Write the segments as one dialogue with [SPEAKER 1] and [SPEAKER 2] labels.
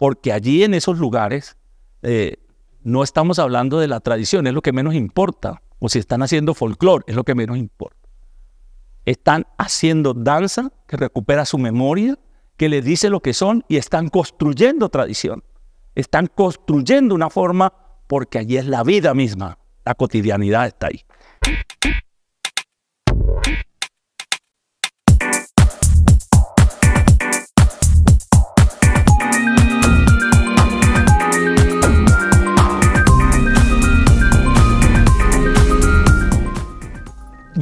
[SPEAKER 1] porque allí en esos lugares eh, no estamos hablando de la tradición, es lo que menos importa, o si están haciendo folclore, es lo que menos importa. Están haciendo danza que recupera su memoria, que le dice lo que son y están construyendo tradición, están construyendo una forma porque allí es la vida misma, la cotidianidad está ahí.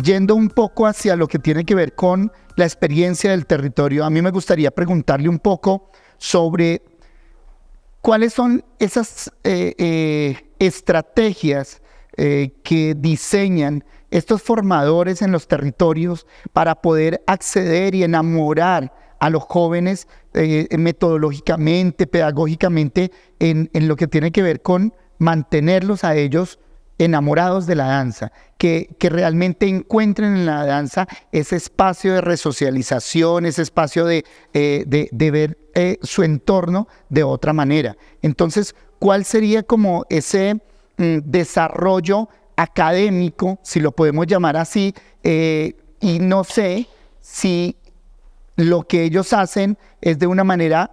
[SPEAKER 2] yendo un poco hacia lo que tiene que ver con la experiencia del territorio, a mí me gustaría preguntarle un poco sobre cuáles son esas eh, eh, estrategias eh, que diseñan estos formadores en los territorios para poder acceder y enamorar a los jóvenes metodológicamente, pedagógicamente, en, en lo que tiene que ver con mantenerlos a ellos enamorados de la danza, que, realmente encuentren en la danza ese espacio de resocialización, ese espacio de, eh, ver eh, su entorno de otra manera. Entonces, ¿cuál sería como ese mm, desarrollo académico, si lo podemos llamar así? Eh, y no sé si lo que ellos hacen es de una manera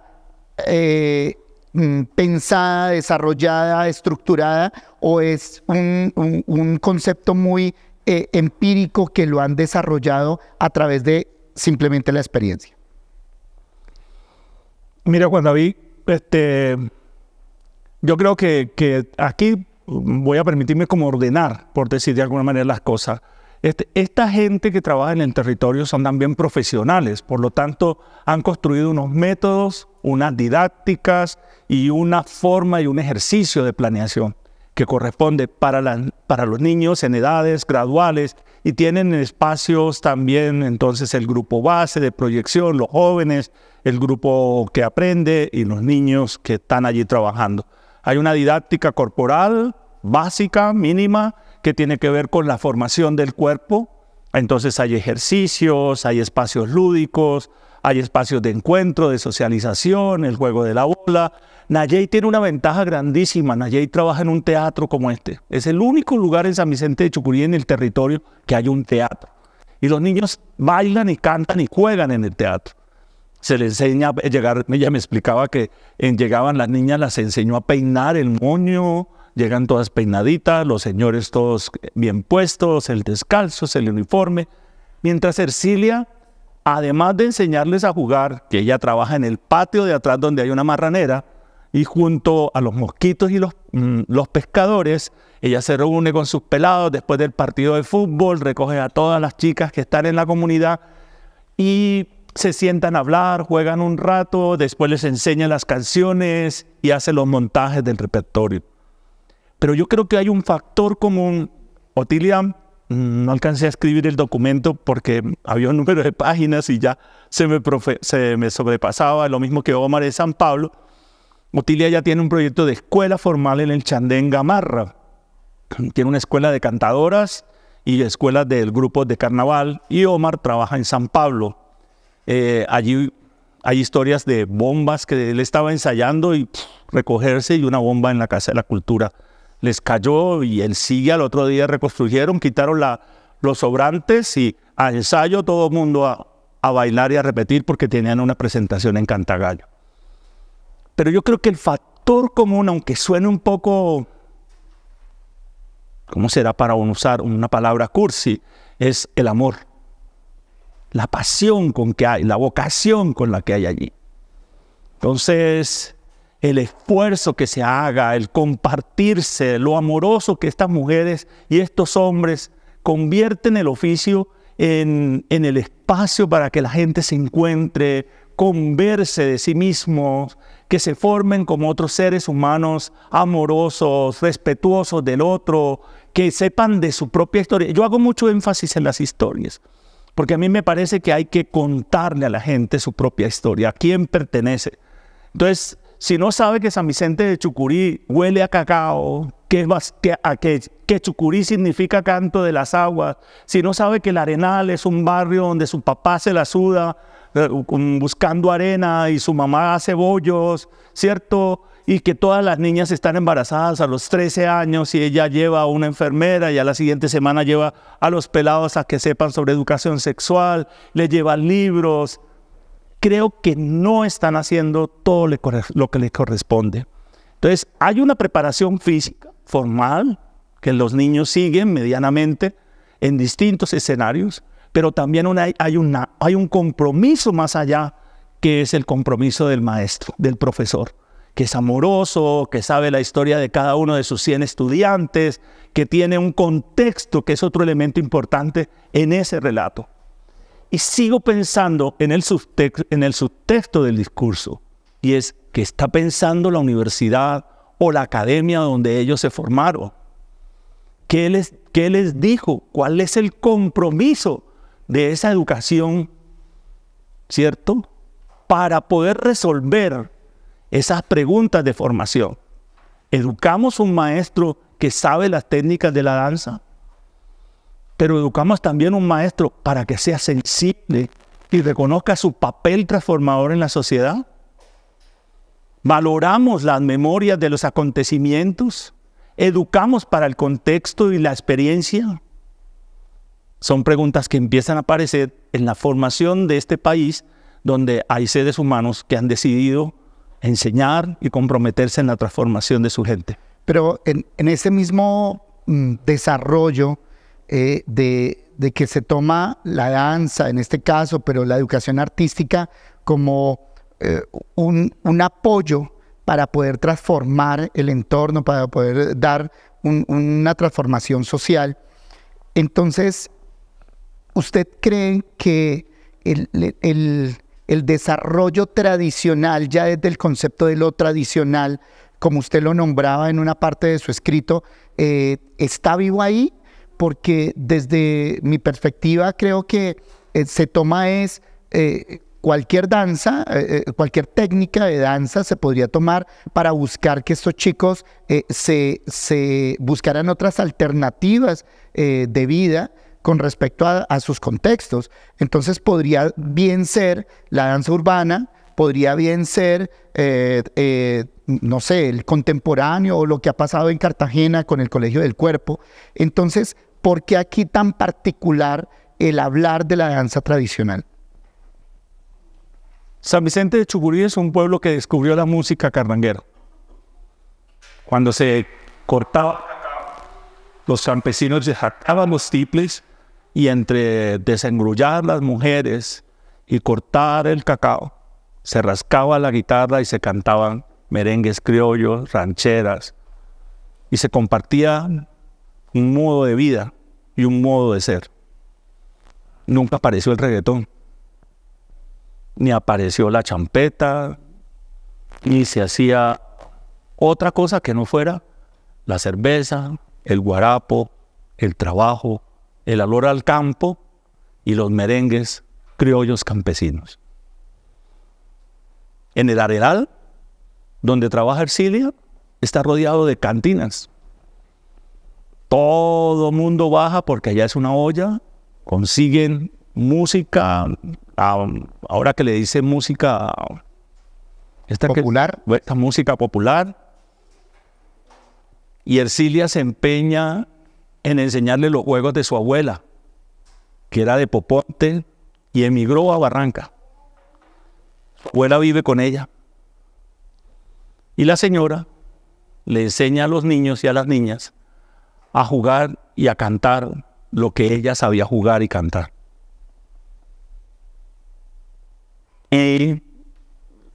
[SPEAKER 2] Mm, pensada, desarrollada, estructurada, o es un, concepto muy eh, empírico que lo han desarrollado a través de simplemente la experiencia? Mira, cuando vi
[SPEAKER 1] este, yo creo que, que aquí voy a permitirme como ordenar, por decir de alguna manera, las cosas. Este, esta gente que trabaja en el territorio son también profesionales, por lo tanto han construido unos métodos, unas didácticas y una forma y un ejercicio de planeación que corresponde para los niños en edades graduales y tienen espacios también, entonces el grupo base de proyección, los jóvenes, el grupo que aprende y los niños que están allí trabajando. Hay una didáctica corporal básica, mínima, que tiene que ver con la formación del cuerpo. Entonces hay ejercicios, hay espacios lúdicos, hay espacios de encuentro, de socialización, el juego de la bola. Nayey tiene una ventaja grandísima. Nayey trabaja en un teatro como este. Es el único lugar en San Vicente de Chucurí, en el territorio, que hay un teatro. Y los niños bailan y cantan y juegan en el teatro. Se les enseña a eh, llegar, ella me explicaba que en llegaban las niñas, las enseñó a peinar el moño, Llegan todas peinaditas, los señores todos bien puestos, el descalzo, el uniforme. Mientras Ercilia, además de enseñarles a jugar, que ella trabaja en el patio de atrás donde hay una marranera, y junto a los mosquitos y los, mm, los pescadores, ella se reúne con sus pelados después del partido de fútbol, recoge a todas las chicas que están en la comunidad y se sientan a hablar, juegan un rato, después les enseña las canciones y hace los montajes del repertorio. Pero yo creo que hay un factor común. Otilia, mm, no alcancé a escribir el documento porque había un número de páginas y ya se me, sobrepasaba, lo mismo que Omar de San Pablo. Otilia ya tiene un proyecto de escuela formal en el Chandén Gamarra. Tiene una escuela de cantadoras y escuelas del grupo de carnaval. Y Omar trabaja en San Pablo. Eh, allí hay historias de bombas que él estaba ensayando y recogerse y una bomba en la Casa de la Cultura les cayó y el sigue al otro día reconstruyeron, quitaron la, los sobrantes y a ensayo todo el mundo a, a bailar y a repetir porque tenían una presentación en Cantagallo. Pero yo creo que el factor común, aunque suene un poco, ¿cómo será para usar una palabra cursi? Es el amor, la pasión con que hay, la vocación con la que hay allí. Entonces, el esfuerzo que se haga, el compartirse, lo amoroso que estas mujeres y estos hombres convierten el oficio en, el espacio para que la gente se encuentre, converse de sí mismos, que se formen como otros seres humanos amorosos, respetuosos del otro, que sepan de su propia historia. Yo hago mucho énfasis en las historias, porque a mí me parece que hay que contarle a la gente su propia historia, a quién pertenece. Entonces, si no sabe que San Vicente de Chucurí huele a cacao, que, a que, Chucurí significa canto de las aguas, si no sabe que el Arenal es un barrio donde su papá se la suda eh, buscando arena y su mamá hace bollos, ¿cierto? Y que todas las niñas están embarazadas a los 13 años y ella lleva a una enfermera y a la siguiente semana lleva a los pelados a que sepan sobre educación sexual, le lleva libros, creo que no están haciendo todo lo que les corresponde. Entonces, hay una preparación física formal que los niños siguen medianamente en distintos escenarios, pero también hay, hay un compromiso más allá, que es el compromiso del maestro, del profesor, que es amoroso, que sabe la historia de cada uno de sus 100 estudiantes, que tiene un contexto, que es otro elemento importante en ese relato y sigo pensando en el, subtexto, del discurso, y es que está pensando la universidad o la academia donde ellos se formaron. qué les dijo? ¿Cuál es el compromiso de esa educación, cierto? Para poder resolver esas preguntas de formación. ¿Educamos un maestro que sabe las técnicas de la danza? pero educamos también un maestro para que sea sensible y reconozca su papel transformador en la sociedad. Valoramos las memorias de los acontecimientos, educamos para el contexto y la experiencia. Son preguntas que empiezan a aparecer en la formación de este país, donde hay seres humanos que han decidido enseñar y
[SPEAKER 2] comprometerse en la transformación de su gente. Pero en, ese mismo mm, desarrollo, eh, de, que se toma la danza, en este caso, pero la educación artística como eh, un, apoyo para poder transformar el entorno, para poder dar una transformación social. Entonces, ¿usted cree que el, desarrollo tradicional, ya desde el concepto de lo tradicional, como usted lo nombraba en una parte de su escrito, eh, está vivo ahí porque desde mi perspectiva creo que eh, se toma es eh, cualquier danza, eh, cualquier técnica de danza se podría tomar para buscar que estos chicos se, se, buscaran otras alternativas de vida con respecto a, sus contextos. Entonces podría bien ser la danza urbana, podría bien ser no sé, el contemporáneo o lo que ha pasado en Cartagena con el Colegio del Cuerpo. Entonces, ¿por qué aquí tan particular el hablar de la danza tradicional?
[SPEAKER 1] San Vicente de Chuburí es un pueblo que descubrió la música carranguero. Cuando se cortaba, los campesinos jactaban los tiples y entre desengrullar las mujeres y cortar el cacao, se rascaba la guitarra y se cantaban merengues criollos, rancheras, y se compartía un modo de vida y un modo de ser. Nunca apareció el reggaetón, ni apareció la champeta, ni se hacía otra cosa que no fuera la cerveza, el guarapo, el trabajo, el olor al campo y los merengues criollos campesinos. En el arenal donde trabaja Ercilia está rodeado de cantinas. Todo mundo baja porque allá es una olla, consiguen música, ahora que le dicen música esta popular, esta música popular. Y Ercilia se empeña en enseñarle los juegos de su abuela, que era de Popote y emigró a Barranca. Su abuela vive con ella. Y la señora le enseña a los niños y a las niñas a jugar y a cantar lo que ella sabía jugar y cantar. Y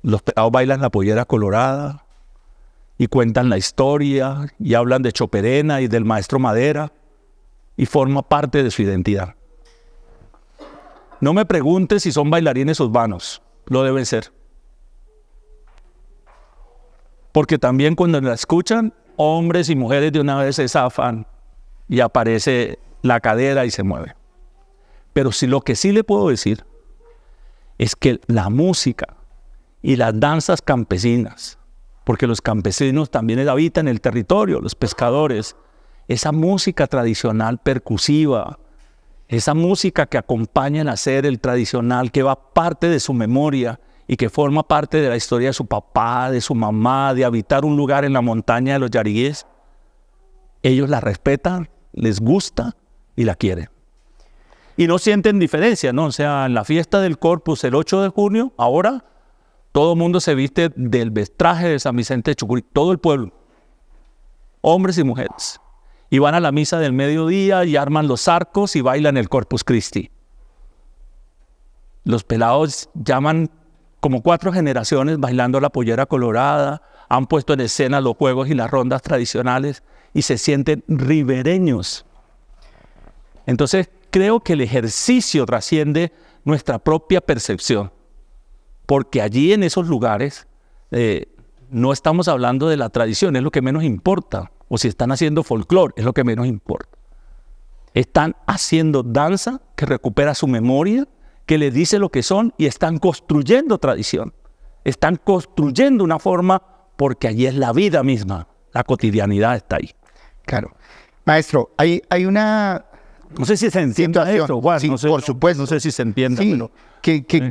[SPEAKER 1] los pelados bailan la pollera colorada y cuentan la historia y hablan de Choperena y del maestro Madera y forma parte de su identidad. No me preguntes si son bailarines urbanos, lo deben ser porque también cuando la escuchan, hombres y mujeres de una vez se zafan y aparece la cadera y se mueve. Pero si lo que sí le puedo decir es que la música y las danzas campesinas, porque los campesinos también habitan el territorio, los pescadores, esa música tradicional percusiva, esa música que acompaña el hacer el tradicional, que va parte de su memoria, y que forma parte de la historia de su papá, de su mamá, de habitar un lugar en la montaña de los yariguíes, ellos la respetan, les gusta y la quieren. Y no sienten diferencia, ¿no? O sea, en la fiesta del Corpus el 8 de junio, ahora todo el mundo se viste del vestraje de San Vicente de Chucurí, todo el pueblo, hombres y mujeres. Y van a la misa del mediodía y arman los arcos y bailan el Corpus Christi. Los pelados llaman como cuatro generaciones bailando la pollera colorada, han puesto en escena los juegos y las rondas tradicionales y se sienten ribereños. Entonces, creo que el ejercicio trasciende nuestra propia percepción, porque allí en esos lugares eh, no estamos hablando de la tradición, es lo que menos importa, o si están haciendo folclore, es lo que menos importa. Están haciendo danza que recupera su memoria, que les dice lo que son y están construyendo tradición. Están construyendo una forma porque allí es la vida misma. La cotidianidad está ahí. Claro. Maestro, hay, hay
[SPEAKER 2] una... No sé si se
[SPEAKER 1] entiende esto, no sé, por supuesto. No sé si se entiende. Sí,
[SPEAKER 2] que, que,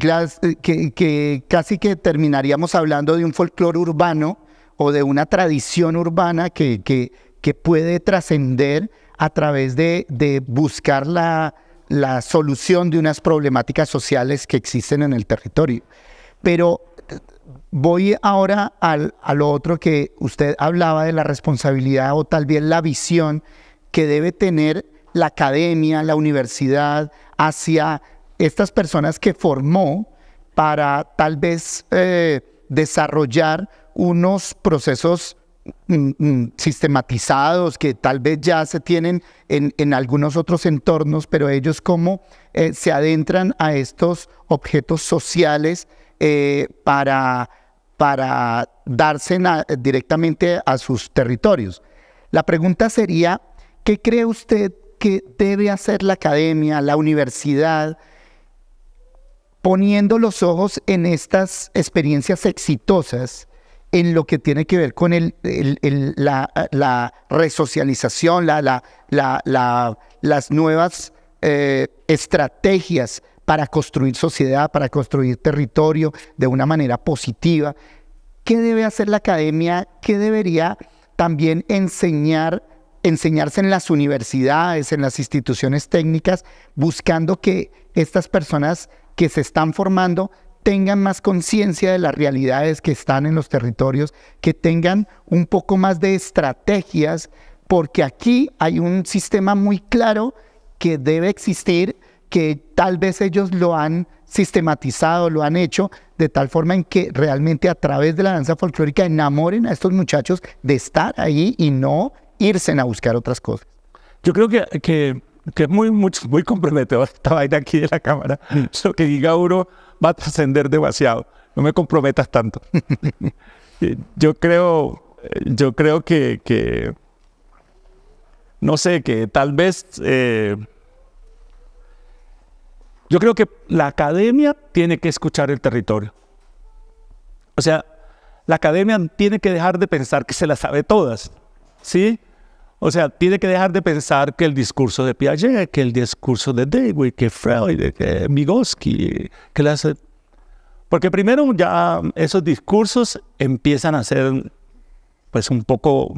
[SPEAKER 2] que, casi que terminaríamos hablando de un folclore urbano o de una tradición urbana que, que, puede trascender a través de, de buscar la, la solución de unas problemáticas sociales que existen en el territorio. Pero voy ahora al, a lo otro que usted hablaba de la responsabilidad o tal vez la visión que debe tener la academia, la universidad, hacia estas personas que formó para tal vez eh, desarrollar unos procesos sistematizados que tal vez ya se tienen en, algunos otros entornos, pero ellos cómo eh, se adentran a estos objetos sociales eh, para, darse directamente a sus territorios. La pregunta sería, ¿qué cree usted que debe hacer la academia, la universidad, poniendo los ojos en estas experiencias exitosas? en lo que tiene que ver con la, resocialización, las nuevas eh, estrategias para construir sociedad, para construir territorio de una manera positiva. ¿Qué debe hacer la academia? ¿Qué debería también enseñar? enseñarse en las universidades, en las instituciones técnicas, buscando que estas personas que se están formando tengan más conciencia de las realidades que están en los territorios, que tengan un poco más de estrategias, porque aquí hay un sistema muy claro que debe existir, que tal vez ellos lo han sistematizado, lo han hecho, de tal forma en que realmente a través de la danza folclórica enamoren a estos muchachos de estar ahí y no irse a buscar otras cosas.
[SPEAKER 1] Yo creo que, que, es muy, muy, muy comprometedor esta vaina aquí de la cámara. eso que diga uno, va a trascender demasiado. No me comprometas tanto. Eh, yo creo, eh, yo creo que, no sé, que tal vez... Eh, yo creo que la academia tiene que escuchar el territorio. O sea, la academia tiene que dejar de pensar que se las sabe todas, ¿sí? O sea, tiene que dejar de pensar que el discurso de Piaget, que el discurso de Dewey, que Freud, que Migoski, que las... Porque primero ya esos discursos empiezan a ser pues un poco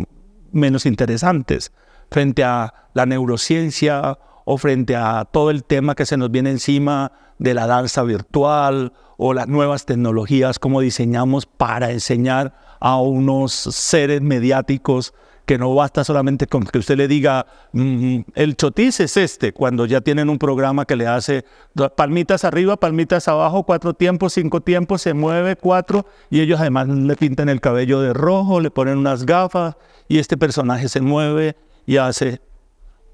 [SPEAKER 1] menos interesantes frente a la neurociencia o frente a todo el tema que se nos viene encima de la danza virtual o las nuevas tecnologías, cómo diseñamos para enseñar a unos seres mediáticos no basta solamente con que usted le diga, mm, mm, el chotis es este, cuando ya tienen un programa que le hace palmitas arriba, palmitas abajo, cuatro tiempos, cinco tiempos, se mueve, cuatro, y ellos además le pintan el cabello de rojo, le ponen unas gafas, y este personaje se mueve y hace,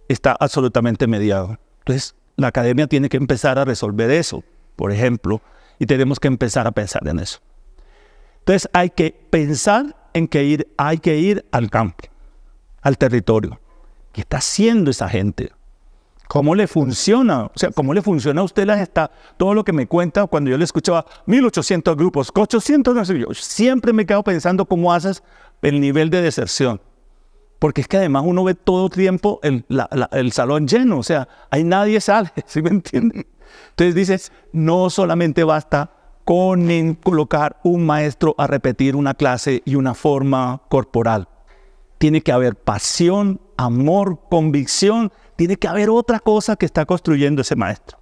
[SPEAKER 1] está absolutamente mediado. Entonces, la academia tiene que empezar a resolver eso, por ejemplo, y tenemos que empezar a pensar en eso. Entonces hay que pensar en que ir, hay que ir al campo al territorio. ¿Qué está haciendo esa gente? ¿Cómo le funciona? O sea, ¿cómo le funciona a usted la está Todo lo que me cuenta cuando yo le escuchaba 1800 grupos, 800, siempre me quedo pensando cómo haces el nivel de deserción. Porque es que además uno ve todo tiempo el, el salón lleno, o sea, ahí nadie sale, ¿sí me entiende Entonces dices, no solamente basta con colocar un maestro a repetir una clase y una forma corporal tiene que haber pasión, amor, convicción, tiene que haber otra cosa que está construyendo ese maestro.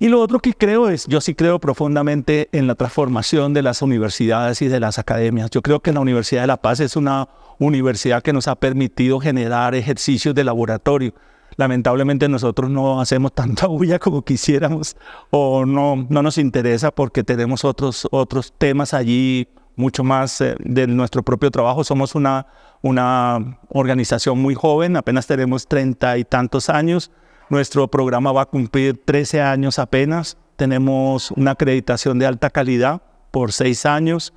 [SPEAKER 1] Y lo otro que creo es, yo sí creo profundamente en la transformación de las universidades y de las academias. Yo creo que la Universidad de La Paz es una universidad que nos ha permitido generar ejercicios de laboratorio. Lamentablemente nosotros no hacemos tanta bulla como quisiéramos o no, no nos interesa porque tenemos otros, otros temas allí mucho más eh, de nuestro propio trabajo. Somos una, una organización muy joven, apenas tenemos treinta y tantos años. Nuestro programa va a cumplir 13 años apenas. Tenemos una acreditación de alta calidad por seis años.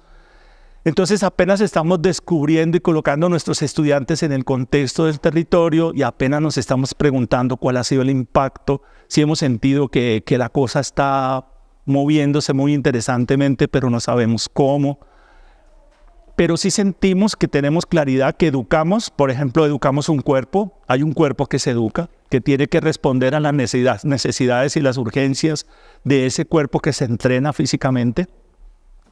[SPEAKER 1] Entonces apenas estamos descubriendo y colocando a nuestros estudiantes en el contexto del territorio y apenas nos estamos preguntando cuál ha sido el impacto, si hemos sentido que, que la cosa está moviéndose muy interesantemente, pero no sabemos cómo pero sí sentimos que tenemos claridad, que educamos, por ejemplo, educamos un cuerpo, hay un cuerpo que se educa, que tiene que responder a las necesidades y las urgencias de ese cuerpo que se entrena físicamente,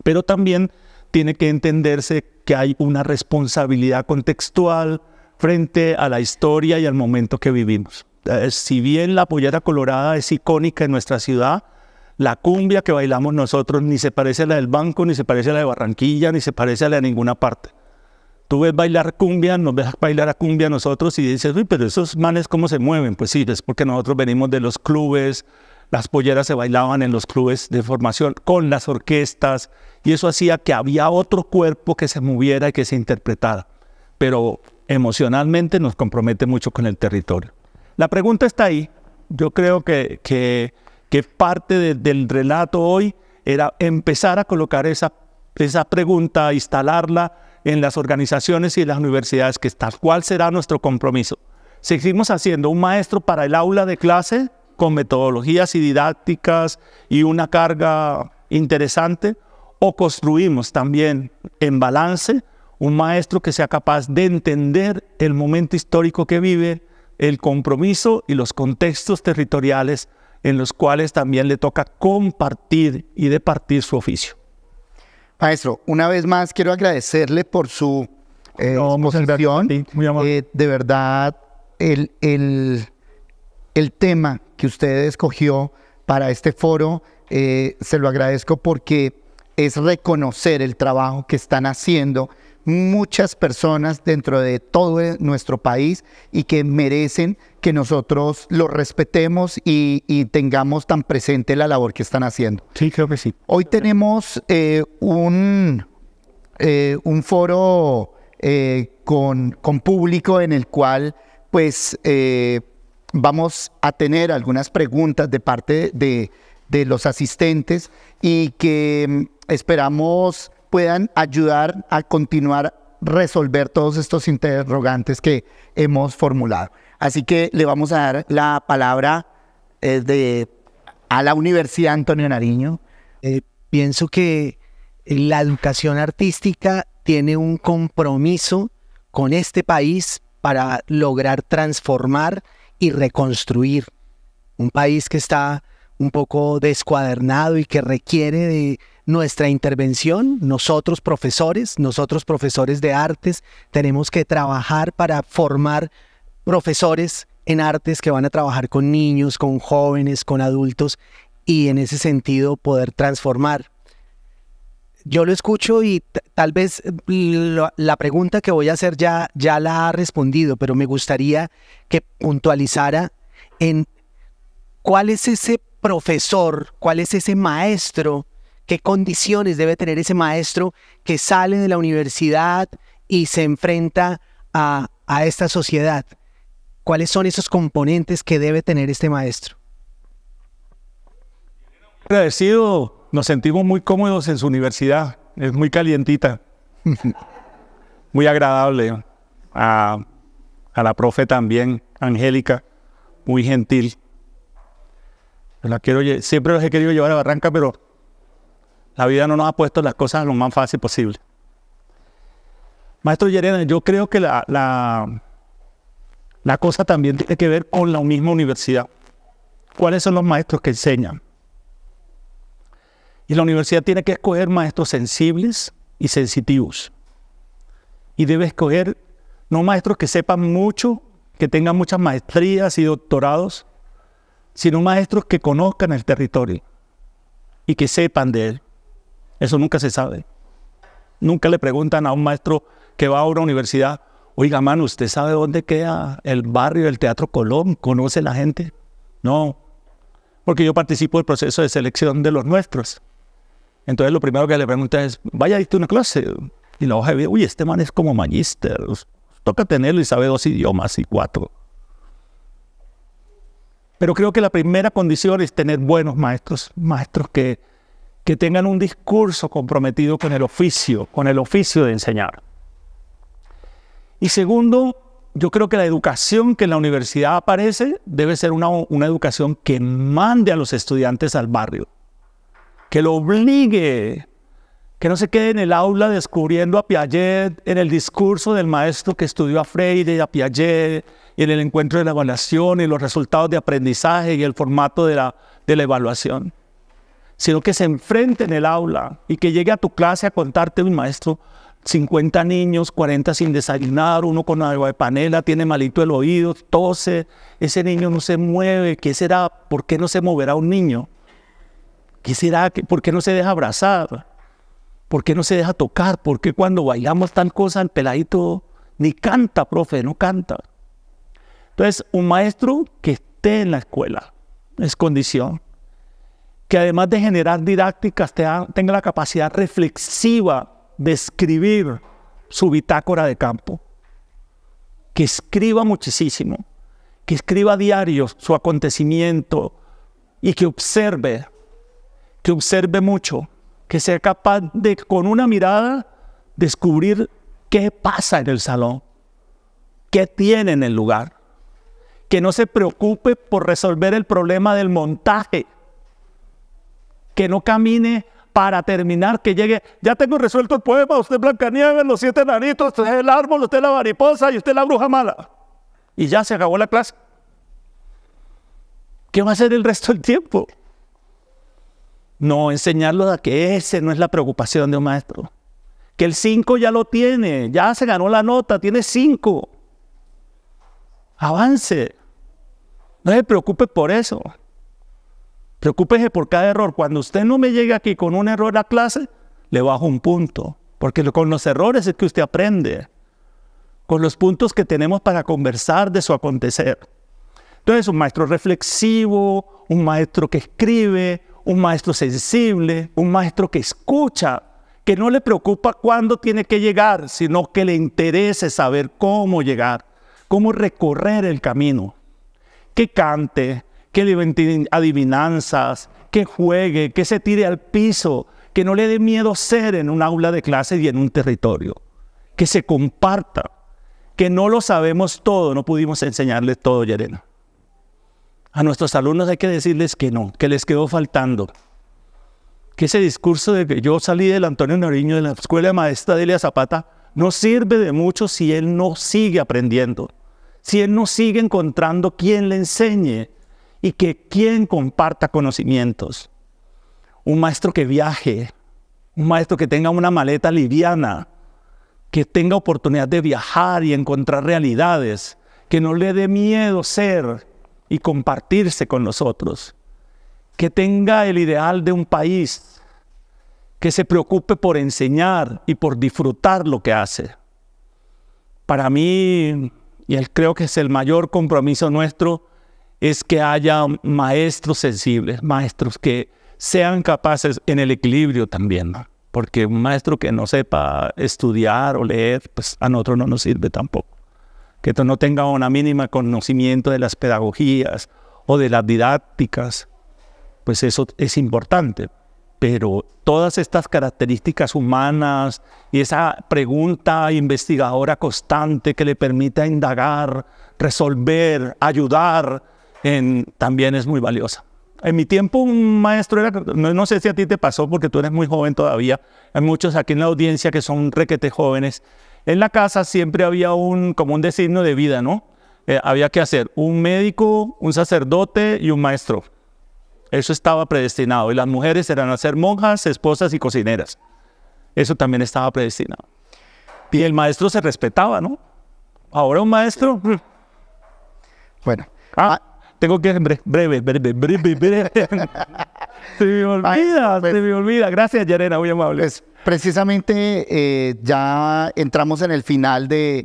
[SPEAKER 1] pero también tiene que entenderse que hay una responsabilidad contextual frente a la historia y al momento que vivimos. Eh, si bien la pollera colorada es icónica en nuestra ciudad, la cumbia que bailamos nosotros ni se parece a la del banco, ni se parece a la de Barranquilla, ni se parece a la de ninguna parte. Tú ves bailar cumbia, nos ves bailar a cumbia nosotros y dices, uy, pero esos manes cómo se mueven. Pues sí, es porque nosotros venimos de los clubes, las polleras se bailaban en los clubes de formación, con las orquestas, y eso hacía que había otro cuerpo que se moviera y que se interpretara. Pero emocionalmente nos compromete mucho con el territorio. La pregunta está ahí. Yo creo que, que que parte del relato hoy era empezar a colocar esa, pregunta, instalarla en las organizaciones y en las universidades, que están. ¿Cuál será nuestro compromiso. Seguimos haciendo un maestro para el aula de clase con metodologías y didácticas y una carga interesante, o construimos también en balance un maestro que sea capaz de entender el momento histórico que vive, el compromiso y los contextos territoriales en los cuales también le toca compartir y departir su oficio.
[SPEAKER 2] Maestro, una vez más quiero agradecerle por su eh, eh de verdad, el, tema que usted escogió para este foro, eh, se lo agradezco porque es reconocer el trabajo que están haciendo muchas personas dentro de todo nuestro país y que merecen que nosotros los respetemos y, tengamos tan presente la labor que están haciendo. Sí, creo que sí. Hoy tenemos eh, un, eh, un foro eh, con, público en el cual pues vamos a tener algunas preguntas de parte de, de los asistentes y que mm, esperamos puedan ayudar a continuar resolver todos estos interrogantes que hemos formulado. Así que
[SPEAKER 3] le vamos a dar la palabra eh, de, a la Universidad Antonio Nariño. Eh, pienso que la educación artística tiene un compromiso con este país para lograr transformar y reconstruir un país que está un poco descuadernado y que requiere de nuestra intervención, nosotros profesores, nosotros profesores de artes, tenemos que trabajar para formar profesores en artes que van a trabajar con niños, con jóvenes, con adultos y en ese sentido poder transformar. Yo lo escucho y tal vez mm, la pregunta que voy a hacer ya, ya la ha respondido, pero me gustaría que puntualizara en cuál es ese profesor, cuál es ese maestro qué condiciones debe tener ese maestro que sale de la universidad y se enfrenta a, esta sociedad. ¿Cuáles son esos componentes que debe tener este maestro?
[SPEAKER 1] Agradecido, nos sentimos muy cómodos en su universidad, es muy calientita, muy agradable. A, la profe también, Angélica, muy gentil. La quiero, siempre los he querido llevar a Barranca, pero la vida no nos ha puesto las cosas lo más fácil posible. Maestro Yerena, yo creo que la, la, la cosa también tiene que ver con la misma universidad. ¿Cuáles son los maestros que enseñan? Y la universidad tiene que escoger maestros sensibles y sensitivos. Y debe escoger no maestros que sepan mucho, que tengan muchas maestrías y doctorados, sino maestros que conozcan el territorio y que sepan de él. Eso nunca se sabe. Nunca le preguntan a un maestro que va a una universidad, oiga, mano, ¿usted sabe dónde queda el barrio del Teatro Colón? ¿Conoce la gente? No, porque yo participo del proceso de selección de los nuestros. Entonces lo primero que le preguntan es, vaya, diste una clase. Y la hoja de vida, uy, este man es como magíster. Toca tenerlo y sabe dos idiomas y cuatro. Pero creo que la primera condición es tener buenos maestros, maestros que que tengan un discurso comprometido con el oficio, con el oficio de enseñar. Y segundo, yo creo que la educación que en la universidad aparece debe ser una, educación que mande a los estudiantes al barrio, que lo obligue, que no se quede en el aula descubriendo a Piaget, en el discurso del maestro que estudió a Freire y a Piaget, y en el encuentro de la evaluación y los resultados de aprendizaje y el formato de la evaluación sino que se enfrente en el aula y que llegue a tu clase a contarte, un maestro, 50 niños, 40 sin desayunar, uno con agua de panela, tiene malito el oído, tose, ese niño no se mueve, ¿qué será? ¿Por qué no se moverá un niño? ¿Qué será? ¿Por qué no se deja abrazar? ¿Por qué no se deja tocar? ¿Por qué cuando bailamos tan cosa el peladito ni canta, profe, no canta? Entonces, un maestro que esté en la escuela es condición que además de generar didácticas tenga la capacidad reflexiva de escribir su bitácora de campo, que escriba muchísimo, que escriba diarios su acontecimiento y que observe, que observe mucho, que sea capaz de con una mirada descubrir qué pasa en el salón, qué tiene en el lugar, que no se preocupe por resolver el problema del montaje que no camine para terminar, que llegue. Ya tengo resuelto el poema, usted Blancanieves, los siete naritos, usted es el árbol, usted la mariposa y usted es la bruja mala. Y ya se acabó la clase. ¿Qué va a hacer el resto del tiempo? No, enseñarlo a que ese no es la preocupación de un maestro. Que el cinco ya lo tiene, ya se ganó la nota, tiene cinco. Avance. No se preocupe por eso. Preocúpese por cada error. Cuando usted no me llegue aquí con un error a clase, le bajo un punto. Porque con los errores es que usted aprende. Con los puntos que tenemos para conversar de su acontecer. Entonces, un maestro reflexivo, un maestro que escribe, un maestro sensible, un maestro que escucha, que no le preocupa cuándo tiene que llegar, sino que le interese saber cómo llegar, cómo recorrer el camino. Que cante, que adivinanzas, que juegue, que se tire al piso, que no le dé miedo ser en un aula de clase y en un territorio, que se comparta, que no lo sabemos todo, no pudimos enseñarle todo, Yerena. A nuestros alumnos hay que decirles que no, que les quedó faltando. Que ese discurso de que yo salí del Antonio Nariño de la Escuela de Maestra de Elia Zapata no sirve de mucho si él no sigue aprendiendo, si él no sigue encontrando quien le enseñe, y que quien comparta conocimientos. Un maestro que viaje, un maestro que tenga una maleta liviana, que tenga oportunidad de viajar y encontrar realidades, que no le dé miedo ser y compartirse con los otros, que tenga el ideal de un país, que se preocupe por enseñar y por disfrutar lo que hace. Para mí, y él creo que es el mayor compromiso nuestro, es que haya maestros sensibles, maestros que sean capaces en el equilibrio también, porque un maestro que no sepa estudiar o leer, pues a nosotros no nos sirve tampoco. Que no tenga una mínima conocimiento de las pedagogías o de las didácticas, pues eso es importante. Pero todas estas características humanas y esa pregunta investigadora constante que le permita indagar, resolver, ayudar, también es muy valiosa. En mi tiempo un maestro era, no, sé si a ti te pasó porque tú eres muy joven todavía, hay muchos aquí en la audiencia que son requete jóvenes. En la casa siempre había un, como un designio de vida, ¿no? Eh, había que hacer un médico, un sacerdote y un maestro. Eso estaba predestinado. Y las mujeres eran a ser monjas, esposas y cocineras. Eso también estaba predestinado. Y el maestro se respetaba, ¿no? Ahora un maestro. Bueno, ah. Tengo que breve, breve, breve, breve.
[SPEAKER 2] se me olvida, pues se me olvida. Gracias, Yarena, muy amable. Pues, precisamente eh, ya entramos en el final de,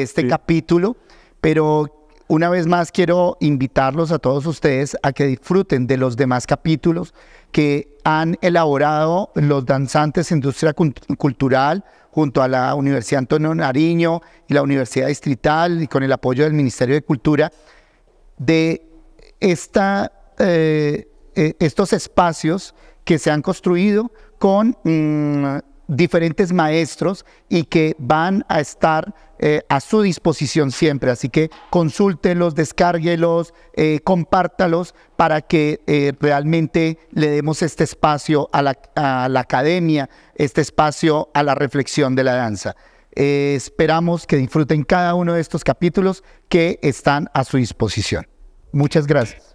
[SPEAKER 2] este capítulo, pero una vez más quiero invitarlos a todos ustedes a que disfruten de los demás capítulos que han elaborado los danzantes Industria Cultural junto a la Universidad Antonio Nariño y la Universidad Distrital y con el apoyo del Ministerio de Cultura de eh, eh, estos espacios que se han construido con mm, diferentes maestros y que van a estar eh, a su disposición siempre. Así que consúltelos, descárguelos, compártalos para que realmente le demos este espacio a la, academia, este espacio a la reflexión de la danza. esperamos que disfruten cada uno de estos capítulos que están a su disposición. Muchas gracias.